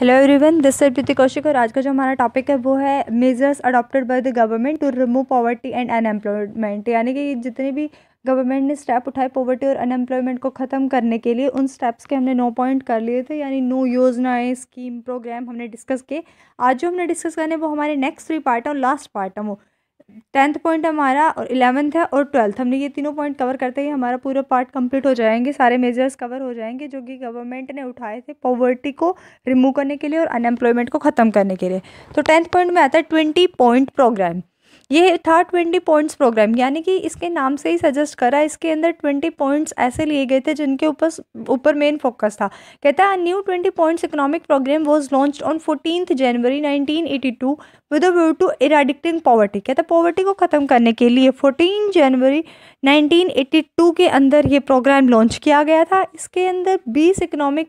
hello everyone this is Preeti Kaushik और आज का जो हमारा टॉपिक है वो है measures adopted by the government to remove poverty and unemployment यानी कि जितने भी गवर्नमेंट ने स्टेप उठाए पॉवर्टी और अनएम्प्लॉयमेंट को ख़त्म करने के लिए उन स्टेप्स के हमने नो पॉइंट कर लिए थे यानी नो योजनाएं स्कीम प्रोग्राम हमने डिस्कस किए आज जो हमने डिस्कस करने वो हमारे नेक्स्ट थ्री पार्ट है और लास्ट पार्ट है वो टेंथ पॉइंट हमारा और इलेवंथ है और ट्वेल्थ हमने ये तीनों पॉइंट कवर करते ही हमारा पूरा पार्ट कंप्लीट हो जाएंगे सारे मेजर्स कवर हो जाएंगे जो कि गवर्नमेंट ने उठाए थे पॉवर्टी को रिमूव करने के लिए और अनएम्प्लॉयमेंट को ख़त्म करने के लिए तो टेंथ पॉइंट में आता है ट्वेंटी पॉइंट प्रोग्राम ये था ट्वेंटी पॉइंट्स प्रोग्राम यानी कि इसके नाम से ही सजेस्ट करा इसके अंदर ट्वेंटी पॉइंट्स ऐसे लिए गए थे जिनके ऊपर ऊपर मेन फोकस था कहता है new twenty points economic programme was launch on fourteen January nineteen eighty two with view to eradicating poverty कहता पॉवर्टी को ख़त्म करने के लिए फोर्टीन जनवरी 1982 के अंदर ये प्रोग्राम लॉन्च किया गया था इसके अंदर 20 इकोनॉमिक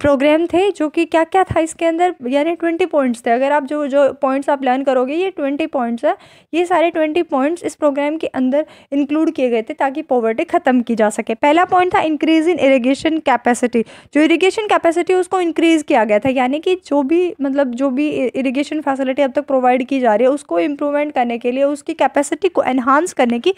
प्रोग्राम थे जो कि क्या क्या था इसके अंदर यानी 20 पॉइंट्स थे अगर आप जो जो पॉइंट्स आप लर्न करोगे ये 20 पॉइंट्स है ये सारे 20 पॉइंट्स इस प्रोग्राम के अंदर इंक्लूड किए गए थे ताकि पॉवर्टी ख़त्म की जा सके पहला पॉइंट था इंक्रीज इन इरीगेशन कैपेसिटी जो इरीगेशन कैपेसिटी उसको इंक्रीज़ किया गया था यानी कि जो भी मतलब जो भी इरीगेशन फैसिलिटी अब तक प्रोवाइड की जा रही है उसको इम्प्रूवमेंट करने के लिए उसकी कैपेसिटी को एनहांस करने की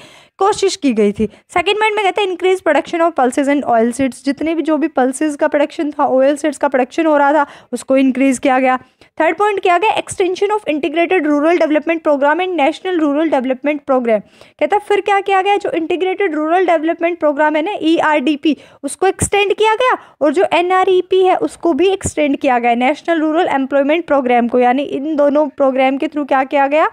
कोशिश की गई थी सेकेंड पॉइंट में कहते हैं increase production of pulses and oil seeds जितने भी जो भी पल्सेज का प्रोडक्शन था ऑयल सीड्स का प्रोडक्शन हो रहा था उसको इंक्रीज किया गया थर्ड पॉइंट किया गया extension of integrated rural development programme and national rural development programme कहता है फिर क्या किया गया जो इंटीग्रेटेड रूरल डेवलपमेंट प्रोग्राम है ना ई e उसको एक्सटेंड किया गया और जो एन e है उसको भी एक्सटेंड किया गया नेशनल रूरल एम्प्लॉयमेंट प्रोग्राम को यानी इन दोनों प्रोग्राम के थ्रू क्या किया गया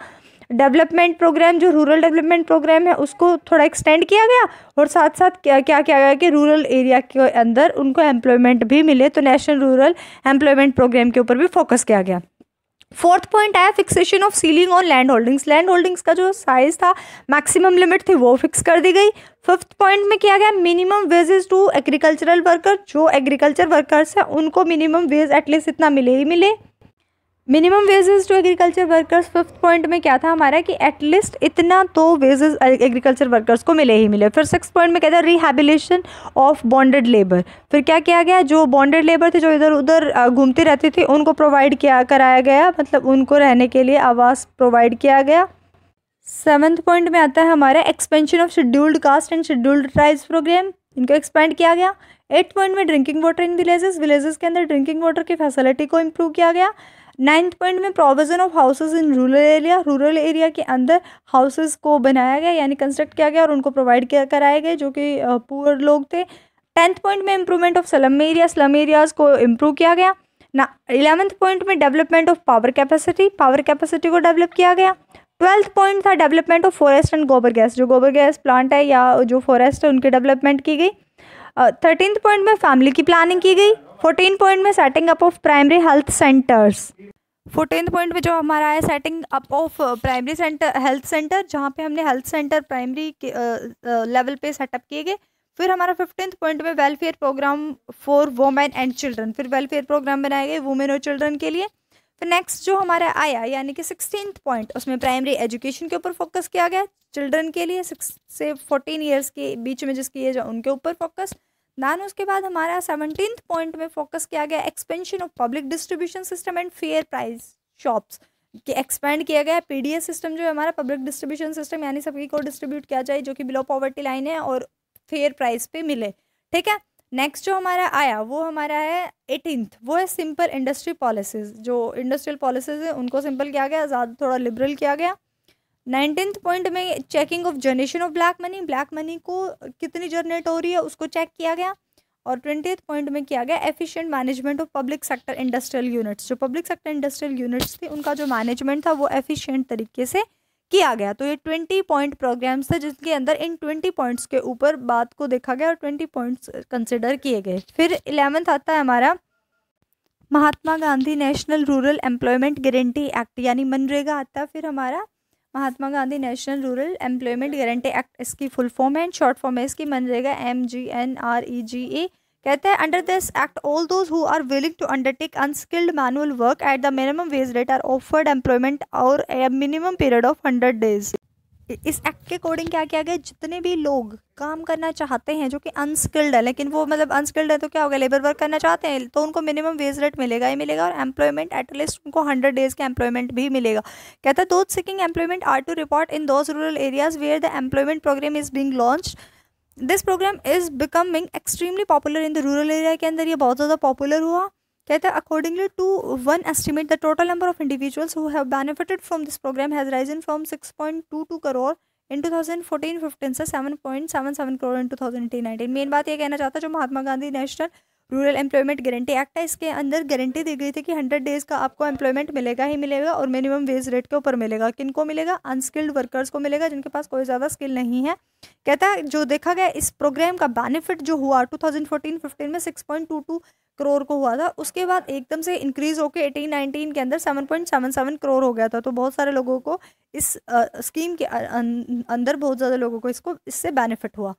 डेवलपमेंट प्रोग्राम जो रूरल डेवलपमेंट प्रोग्राम है उसको थोड़ा एक्सटेंड किया गया और साथ साथ क्या क्या किया गया कि रूरल एरिया के अंदर उनको एम्प्लॉयमेंट भी मिले तो नेशनल रूरल एम्प्लॉयमेंट प्रोग्राम के ऊपर भी फोकस किया गया फोर्थ पॉइंट आया fixation of ceiling on land holdings land holdings का जो साइज था मैक्सिमम लिमिट थी वो फिक्स कर दी गई फिफ्थ पॉइंट में किया गया minimum wages to agricultural worker जो एग्रीकल्चर वर्कर्स हैं उनको मिनिमम वेज एटलीस्ट इतना मिले ही मिले minimum wages to agriculture workers fifth point में क्या था हमारा कि एटलीस्ट इतना तो वेजेस एग्रीकल्चर वर्कर्स को मिले ही मिले फिर सिक्स पॉइंट में क्या था रिहेबिलेशन ऑफ बॉन्डेड लेबर फिर क्या किया गया जो बॉन्डेड लेबर थे जो इधर उधर घूमते रहते थे उनको प्रोवाइड किया कराया गया मतलब उनको रहने के लिए आवास प्रोवाइड किया गया सेवन्थ पॉइंट में आता है हमारा expansion of scheduled caste and scheduled tribes programme इनको एक्सपेंड किया गया एट पॉइंट में drinking water in villages villages के अंदर ड्रिंकिंग वाटर की फैसिलिटी को इम्प्रूव किया गया नाइन्थ पॉइंट में provision of houses in rural area rural area के अंदर हाउसेज को बनाया गया यानी कंस्ट्रक्ट किया गया और उनको प्रोवाइड किया कराए गए जो कि पुअर लोग थे टेंथ पॉइंट में improvement of slum area slum areas को इम्प्रूव किया गया ना इलेवंथ पॉइंट में development of power capacity power capacity को डेवलप किया गया ट्वेल्थ पॉइंट था development of forest and gobar gas जो गोबर गैस प्लांट है या जो फॉरेस्ट है उनकी डेवलपमेंट की गई थर्टीन पॉइंट में फैमिली की प्लानिंग की गई फोर्टीन पॉइंट में setting up of primary health centres fourteen point में जो हमारा है setting up of primary centre health centre जहाँ पे हमने हेल्थ सेंटर प्राइमरी लेवल पे सेटअप किए गए फिर हमारा फिफ्टीन पॉइंट में welfare programme for women and children फिर वेलफेयर प्रोग्राम बनाए गए वुमेन और चिल्ड्रन के लिए तो नेक्स्ट जो हमारा आया यानी कि सिक्सटीन पॉइंट उसमें प्राइमरी एजुकेशन के ऊपर फोकस किया गया चिल्ड्रन के लिए सिक्स से फोर्टीन ईयर्स के बीच में जिसकी एज है उनके ऊपर फोकस दैन उसके बाद हमारा सेवनटीन पॉइंट में फोकस किया गया expansion of public distribution system and fair price shops कि एक्सपेंड किया गया डी पीडीएस सिस्टम जो है हमारा पब्लिक डिस्ट्रीब्यूशन सिस्टम यानी सभी को डिस्ट्रीब्यूट किया जाए जो कि बिलो पॉवर्टी लाइन है और फेयर प्राइस पे मिले ठीक है नेक्स्ट जो हमारा आया वो हमारा है एटीनथ वो है सिंपल इंडस्ट्री पॉलिसीज़ जो इंडस्ट्रियल पॉलिसीज़ है उनको सिंपल किया गया ज़्यादा थोड़ा लिबरल किया गया नाइनटीन्थ पॉइंट में checking of generation of black money black money को कितनी जनरेट हो रही है उसको चेक किया गया और ट्वेंटी पॉइंट में किया गया efficient management of public sector industrial units जो पब्लिक सेक्टर इंडस्ट्रियल यूनिट्स थी उनका जो मैनेजमेंट था वो एफिशिएंट तरीके से किया गया तो ये ट्वेंटी पॉइंट प्रोग्राम्स थे जिसके अंदर इन ट्वेंटी पॉइंट्स के ऊपर बात को देखा गया और ट्वेंटी पॉइंट्स कंसिडर किए गए फिर इलेवेंथ आता है हमारा Mahatma Gandhi national rural employment guarantee act यानी मनरेगा आता है फिर हमारा Mahatma Gandhi national rural employment guarantee act इसकी फुल फॉर्म है एंड शॉर्ट फॉर्म है इसकी MNREGA M G N R E G A कहते हैं under this act all those who are willing to undertake unskilled manual work at the minimum wage rate are offered employment और minimum period of hundred days इस act के according क्या किया गया जितने भी लोग काम करना चाहते हैं जो कि अनस्किल्ड है लेकिन वो मतलब अनस्किल्ड है तो क्या होगा लेबर वर्क करना चाहते हैं तो उनको मिनिमम वेज रेट मिलेगा ही मिलेगा और एम्प्लॉयमेंट एटलीस्ट उनको हंड्रेड डेज का एम्प्लॉयमेंट भी मिलेगा कहता है those seeking employment are to report in those rural areas where the employment programme is being launch this programme is becoming extremely popular in the rural area के अंदर ये बहुत ज़्यादा पॉपुलर हुआ कहते हैं accordingly to one estimate the total number of individuals who have benefited from this programme has risen from six point two two crore in two fourteen fifteen से seven crore in two eighteen nineteen main बात यह कहना चाहता है जो Mahatma Gandhi national rural employment guarantee act है इसके अंदर गारंटी दी गई थी कि हंड्रेड डेज़ का आपको एम्प्लॉयमेंट मिलेगा ही मिलेगा और मिनिमम वेज रेट के ऊपर मिलेगा किन को मिलेगा अनस्किल्ड वर्कर्स को मिलेगा जिनके पास कोई ज़्यादा स्किल नहीं है कहता है जो देखा गया इस प्रोग्राम का बेनिफिट जो हुआ टू थाउजेंड में सिक्स करोड़ को हुआ था उसके बाद एकदम से इंक्रीज होकर एटीन नाइनटीन के अंदर seven seven point seven crore हो गया था तो बहुत सारे लोगों को इस आ, स्कीम के अं, अंदर बहुत ज़्यादा लोगों को इसको इससे बेनिफिट हुआ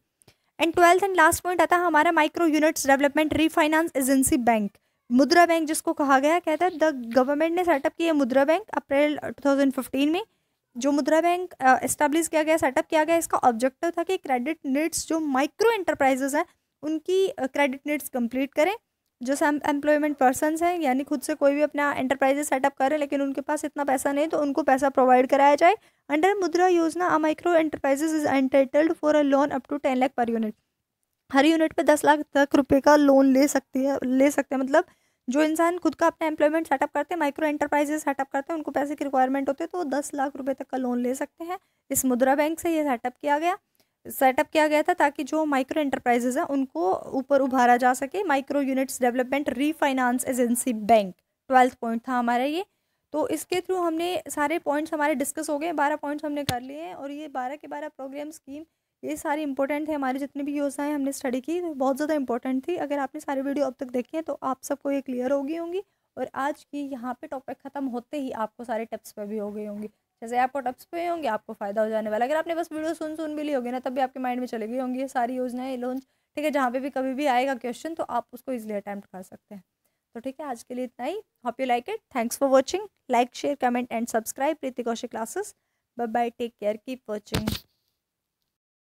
and twelfth and last point आता है हमारा micro units development refinance agency bank Mudra bank जिसको कहा गया कहता है द गवर्नमेंट ने सेटअप किया मुद्रा बैंक अप्रैल 2015 में जो मुद्रा बैंक इस्टेब्लिश किया गया सेटअप किया गया इसका ऑब्जेक्टिव था कि क्रेडिट नीड्स जो माइक्रो एंटरप्राइजेज हैं उनकी क्रेडिट नीड्स कंप्लीट करें जो एम्प्लॉयमेंट पर्सनस हैं यानी खुद से कोई भी अपना एंटरप्राइजेस सेटअप करें लेकिन उनके पास इतना पैसा नहीं तो उनको पैसा प्रोवाइड कराया जाए under Mudra Yojana a micro enterprises is entitled for a loan up to ten lakh per unit her unit पे दस लाख तक रुपए का लोन ले सकती है ले सकते हैं मतलब जो इंसान खुद का अपना एम्प्लॉयमेंट सेटअप करते हैं माइक्रो एंटरप्राइजेस सेटअप करते हैं उनको पैसे की रिक्वायरमेंट होते हैं तो वो दस लाख रुपए तक का लोन ले सकते हैं इस मुद्रा बैंक से ये सेटअप किया गया सेटअप किया गया था ताकि जो माइक्रो इंटरप्राइजेज हैं उनको ऊपर उभारा जा सके micro units development refinance agency bank twelfth point था हमारा ये तो इसके थ्रू हमने सारे पॉइंट्स हमारे डिस्कस हो गए बारह पॉइंट्स हमने कर लिए हैं और ये बारह के बारह प्रोग्राम स्कीम ये सारी इंपॉर्टेंट है हमारे जितने भी योजनाएं हमने स्टडी की तो बहुत ज़्यादा इंपॉर्टेंट थी अगर आपने सारी वीडियो अब तक देखी है तो आप सबको ये क्लियर होगी होंगी और आज की यहाँ पे टॉपिक ख़त्म होते ही आपको सारे टिप्स पर भी हो गई होंगी जैसे आपको टप्स पे होंगे आपको फ़ायदा हो जाने वाला अगर आपने बस वीडियो सुन सुन भी ली होगी ना तब भी आपके माइंड में चले गई होंगी ये सारी योजनाएं लॉन्च ठीक है जहाँ पे भी कभी भी आएगा क्वेश्चन तो आप उसको इजिली अटैम्प्ट कर सकते हैं तो ठीक है आज के लिए इतना ही hope you like it thanks for watching like share comment and subscribe Preeti Kaushik classes bye bye take care keep watching